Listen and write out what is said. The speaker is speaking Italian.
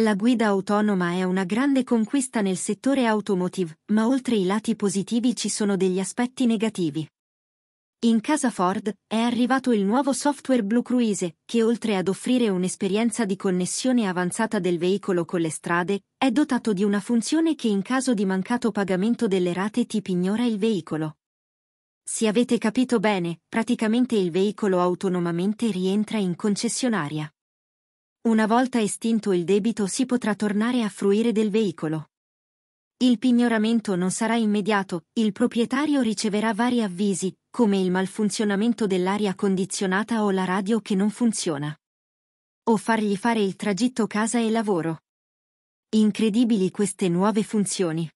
La guida autonoma è una grande conquista nel settore automotive, ma oltre i lati positivi ci sono degli aspetti negativi. In casa Ford è arrivato il nuovo software Blue Cruise, che oltre ad offrire un'esperienza di connessione avanzata del veicolo con le strade, è dotato di una funzione che in caso di mancato pagamento delle rate ti pignora il veicolo. Se avete capito bene, praticamente il veicolo autonomamente rientra in concessionaria. Una volta estinto il debito si potrà tornare a fruire del veicolo. Il pignoramento non sarà immediato, il proprietario riceverà vari avvisi, come il malfunzionamento dell'aria condizionata o la radio che non funziona. O fargli fare il tragitto casa e lavoro. Incredibili queste nuove funzioni.